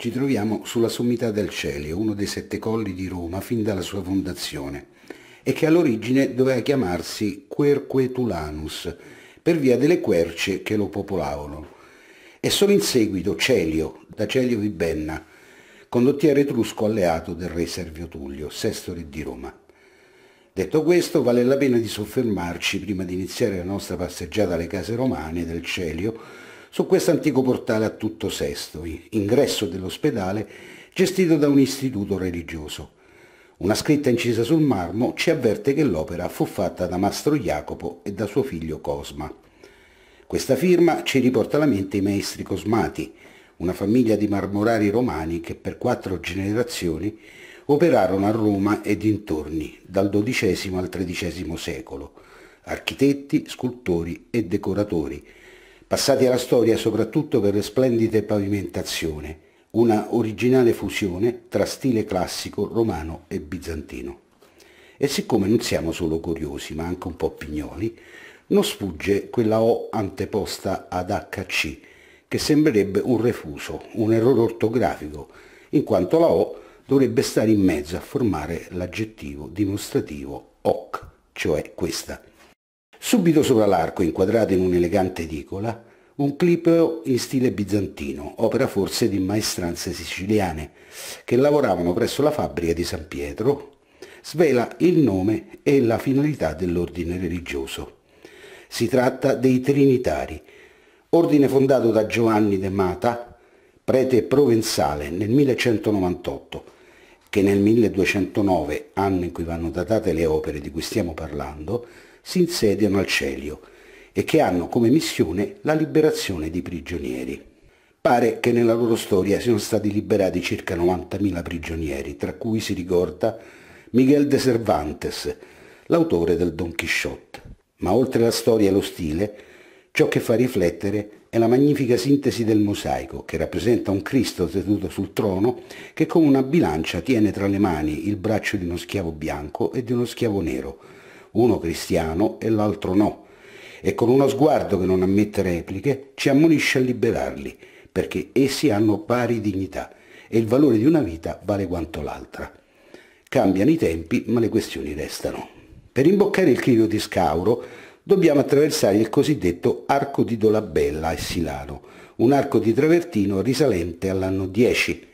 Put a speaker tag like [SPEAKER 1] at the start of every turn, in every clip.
[SPEAKER 1] Ci troviamo sulla sommità del Celio, uno dei sette colli di Roma fin dalla sua fondazione, e che all'origine doveva chiamarsi Querquetulanus, per via delle querce che lo popolavano. E solo in seguito Celio, da Celio Vibenna, condottiere etrusco alleato del re Servio Tullio, sesto re di Roma. Detto questo, vale la pena di soffermarci, prima di iniziare la nostra passeggiata alle case romane del Celio, su questo antico portale a tutto sesto, ingresso dell'ospedale, gestito da un istituto religioso. Una scritta incisa sul marmo ci avverte che l'opera fu fatta da Mastro Jacopo e da suo figlio Cosma. Questa firma ci riporta alla mente i maestri Cosmati, una famiglia di marmorari romani che per quattro generazioni operarono a Roma e dintorni dal XII al XIII secolo, architetti, scultori e decoratori, passati alla storia soprattutto per le splendide pavimentazioni, una originale fusione tra stile classico romano e bizantino. E siccome non siamo solo curiosi, ma anche un po' pignoli, non sfugge quella O anteposta ad HC, che sembrerebbe un refuso, un errore ortografico, in quanto la O dovrebbe stare in mezzo a formare l'aggettivo dimostrativo OC, cioè questa. Subito sopra l'arco, inquadrata in un'elegante edicola, un clip in stile bizantino, opera forse di maestranze siciliane, che lavoravano presso la fabbrica di San Pietro, svela il nome e la finalità dell'ordine religioso. Si tratta dei Trinitari, ordine fondato da Giovanni de Mata, prete provenzale nel 1198, che nel 1209, anno in cui vanno datate le opere di cui stiamo parlando, si insediano al Celio, e che hanno come missione la liberazione di prigionieri. Pare che nella loro storia siano stati liberati circa 90.000 prigionieri, tra cui si ricorda Miguel de Cervantes, l'autore del Don Quixote. Ma oltre la storia e lo stile, ciò che fa riflettere è la magnifica sintesi del mosaico, che rappresenta un Cristo seduto sul trono che come una bilancia tiene tra le mani il braccio di uno schiavo bianco e di uno schiavo nero, uno cristiano e l'altro no, e con uno sguardo che non ammette repliche ci ammonisce a liberarli, perché essi hanno pari dignità e il valore di una vita vale quanto l'altra. Cambiano i tempi, ma le questioni restano. Per imboccare il clivo di Scauro dobbiamo attraversare il cosiddetto arco di Dolabella e Silano, un arco di Travertino risalente all'anno 10,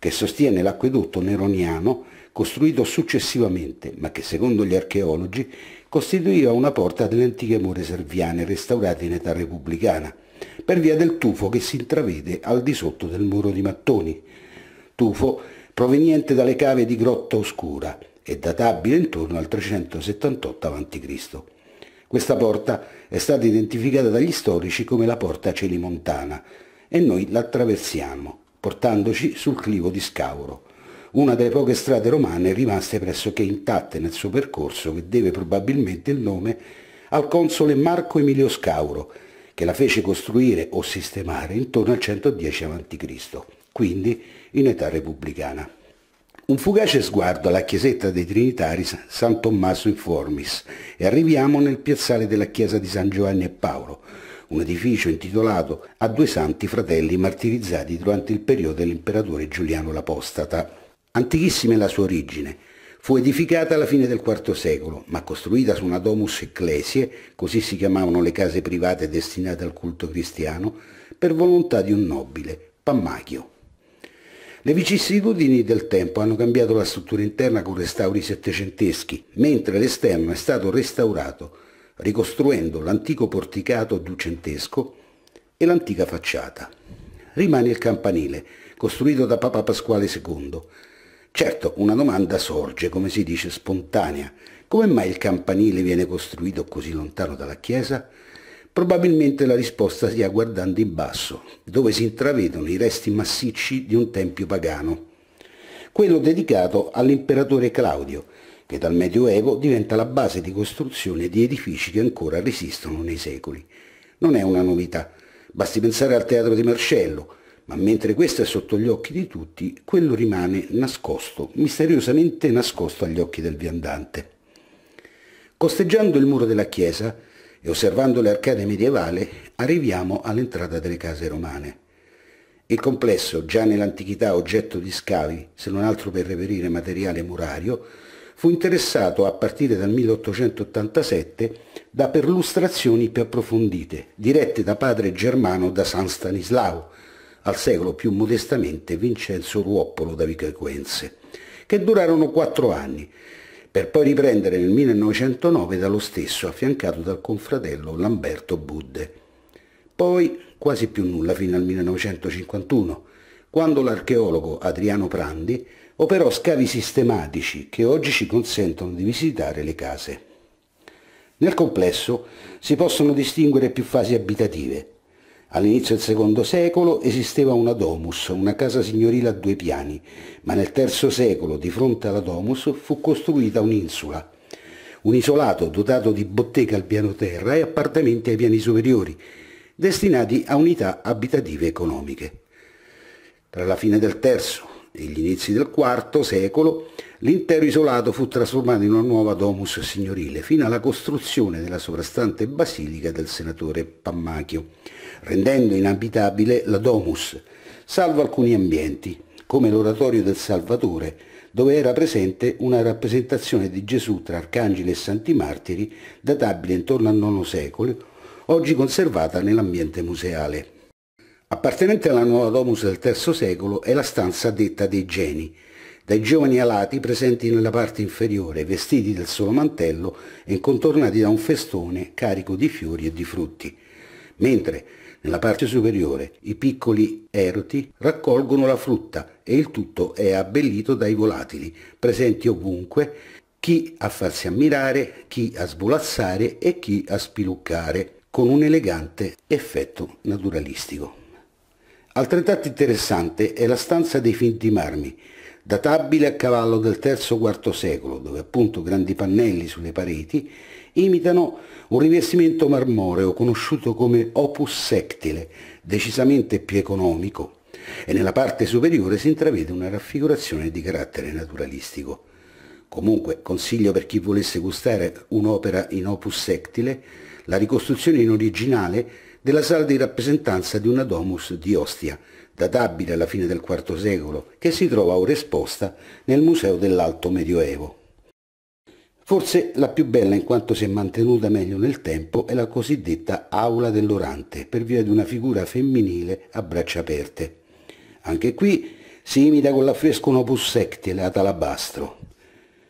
[SPEAKER 1] che sostiene l'acquedotto neroniano costruito successivamente, ma che secondo gli archeologi costituiva una porta delle antiche mura serviane restaurate in età repubblicana, per via del tufo che si intravede al di sotto del muro di mattoni, tufo proveniente dalle cave di Grotta Oscura e databile intorno al 378 a.C. Questa porta è stata identificata dagli storici come la porta celimontana e noi la attraversiamo portandoci sul clivo di Scauro, una delle poche strade romane rimaste pressoché intatte nel suo percorso che deve probabilmente il nome al console Marco Emilio Scauro, che la fece costruire o sistemare intorno al 110 a.C., quindi in età repubblicana. Un fugace sguardo alla chiesetta dei Trinitari San Tommaso in Formis e arriviamo nel piazzale della chiesa di San Giovanni e Paolo, un edificio intitolato a due santi fratelli martirizzati durante il periodo dell'imperatore Giuliano l'Apostata. Antichissima è la sua origine. Fu edificata alla fine del IV secolo, ma costruita su una domus ecclesie, così si chiamavano le case private destinate al culto cristiano, per volontà di un nobile, Pammachio. Le vicissitudini del tempo hanno cambiato la struttura interna con restauri settecenteschi, mentre l'esterno è stato restaurato ricostruendo l'antico porticato duecentesco e l'antica facciata. Rimane il campanile, costruito da Papa Pasquale II. Certo, una domanda sorge, come si dice, spontanea. Come mai il campanile viene costruito così lontano dalla chiesa? Probabilmente la risposta sia guardando in basso, dove si intravedono i resti massicci di un tempio pagano, quello dedicato all'imperatore Claudio, che dal Medioevo diventa la base di costruzione di edifici che ancora resistono nei secoli. Non è una novità, basti pensare al teatro di Marcello, ma mentre questo è sotto gli occhi di tutti, quello rimane nascosto, misteriosamente nascosto agli occhi del viandante. Costeggiando il muro della chiesa e osservando le arcade medievali, arriviamo all'entrata delle case romane. Il complesso, già nell'antichità oggetto di scavi, se non altro per reperire materiale murario, fu interessato a partire dal 1887 da perlustrazioni più approfondite, dirette da padre Germano da San Stanislao, al secolo più modestamente Vincenzo Ruoppolo da Vicaquense, che durarono quattro anni, per poi riprendere nel 1909 dallo stesso, affiancato dal confratello Lamberto Budde. Poi quasi più nulla fino al 1951, quando l'archeologo Adriano Prandi operò scavi sistematici che oggi ci consentono di visitare le case. Nel complesso si possono distinguere più fasi abitative. All'inizio del secondo secolo esisteva una domus, una casa signorile a due piani, ma nel terzo secolo di fronte alla domus fu costruita un'insula, un isolato dotato di bottega al piano terra e appartamenti ai piani superiori, destinati a unità abitative economiche. Tra la fine del terzo negli inizi del IV secolo l'intero isolato fu trasformato in una nuova domus signorile fino alla costruzione della sovrastante basilica del senatore Pammachio, rendendo inabitabile la domus, salvo alcuni ambienti, come l'oratorio del Salvatore, dove era presente una rappresentazione di Gesù tra arcangeli e santi martiri, databile intorno al IX secolo, oggi conservata nell'ambiente museale. Appartenente alla nuova domus del III secolo è la stanza detta dei geni, dai giovani alati presenti nella parte inferiore, vestiti del solo mantello e contornati da un festone carico di fiori e di frutti, mentre nella parte superiore i piccoli eroti raccolgono la frutta e il tutto è abbellito dai volatili, presenti ovunque, chi a farsi ammirare, chi a svolazzare e chi a spiluccare, con un elegante effetto naturalistico. Altrettanto interessante è la stanza dei finti marmi, databile a cavallo del III-IV secolo, dove appunto grandi pannelli sulle pareti imitano un rivestimento marmoreo conosciuto come opus sectile, decisamente più economico, e nella parte superiore si intravede una raffigurazione di carattere naturalistico. Comunque consiglio per chi volesse gustare un'opera in opus sectile la ricostruzione in originale della sala di rappresentanza di una domus di Ostia, databile alla fine del IV secolo, che si trova ora esposta nel Museo dell'Alto Medioevo. Forse la più bella in quanto si è mantenuta meglio nel tempo è la cosiddetta Aula dell'Orante, per via di una figura femminile a braccia aperte. Anche qui si imita con l'affresco un opus sectile ad alabastro.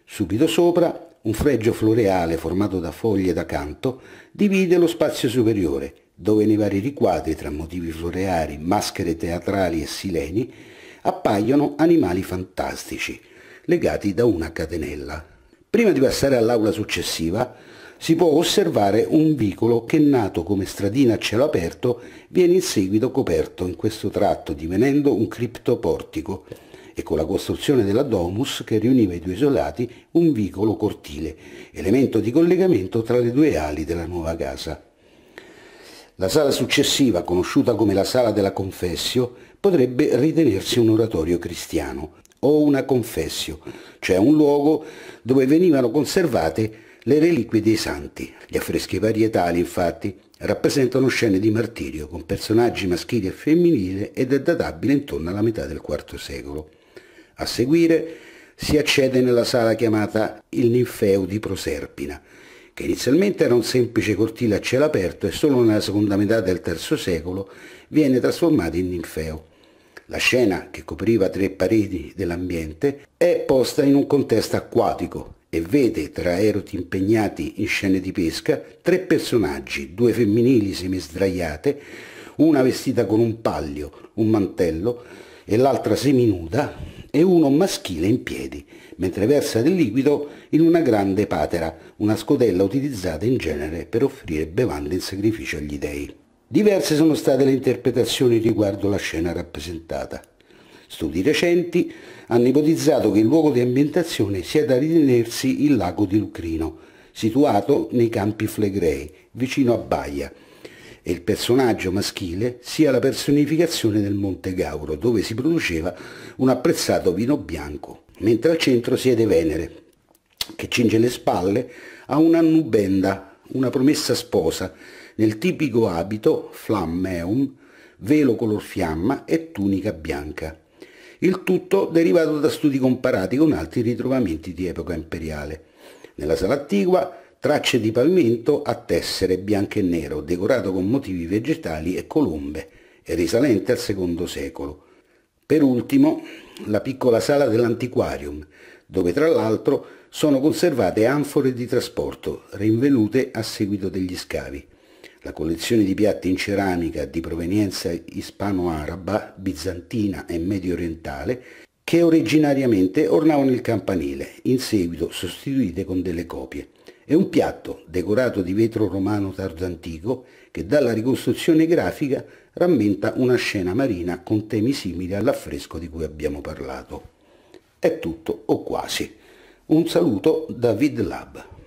[SPEAKER 1] Subito sopra un fregio floreale formato da foglie da canto divide lo spazio superiore, dove nei vari riquadri tra motivi floreali, maschere teatrali e sileni appaiono animali fantastici, legati da una catenella. Prima di passare all'aula successiva, si può osservare un vicolo che nato come stradina a cielo aperto viene in seguito coperto in questo tratto divenendo un criptoportico e con la costruzione della domus che riuniva i due isolati un vicolo cortile, elemento di collegamento tra le due ali della nuova casa. La sala successiva, conosciuta come la sala della confessio, potrebbe ritenersi un oratorio cristiano o una confessio, cioè un luogo dove venivano conservate le reliquie dei santi. Gli affreschi varietali, infatti, rappresentano scene di martirio con personaggi maschili e femminili ed è databile intorno alla metà del IV secolo. A seguire si accede nella sala chiamata il Ninfeo di Proserpina, che inizialmente era un semplice cortile a cielo aperto e solo nella seconda metà del III secolo viene trasformato in ninfeo. La scena, che copriva tre pareti dell'ambiente, è posta in un contesto acquatico e vede, tra eroti impegnati in scene di pesca, tre personaggi, due femminili semisdraiate, una vestita con un paglio, un mantello e l'altra seminuda, e uno maschile in piedi, mentre versa del liquido in una grande patera, una scodella utilizzata in genere per offrire bevande in sacrificio agli dei. Diverse sono state le interpretazioni riguardo la scena rappresentata. Studi recenti hanno ipotizzato che il luogo di ambientazione sia da ritenersi il lago di Lucrino, situato nei campi Flegrei, vicino a Baia, e il personaggio maschile sia la personificazione del Monte Gauro, dove si produceva un apprezzato vino bianco, mentre al centro siede Venere, che cinge le spalle a una nubenda, una promessa sposa, nel tipico abito flammeum, velo color fiamma e tunica bianca. Il tutto derivato da studi comparati con altri ritrovamenti di epoca imperiale. Nella sala attigua tracce di pavimento a tessere bianco e nero, decorato con motivi vegetali e colombe, e risalente al secondo secolo. Per ultimo, la piccola sala dell'antiquarium, dove tra l'altro sono conservate anfore di trasporto, rinvenute a seguito degli scavi. La collezione di piatti in ceramica di provenienza ispano-araba, bizantina e medio orientale, che originariamente ornavano il campanile, in seguito sostituite con delle copie. È un piatto decorato di vetro romano tardantico che dalla ricostruzione grafica rammenta una scena marina con temi simili all'affresco di cui abbiamo parlato. È tutto o quasi. Un saluto da VidLab.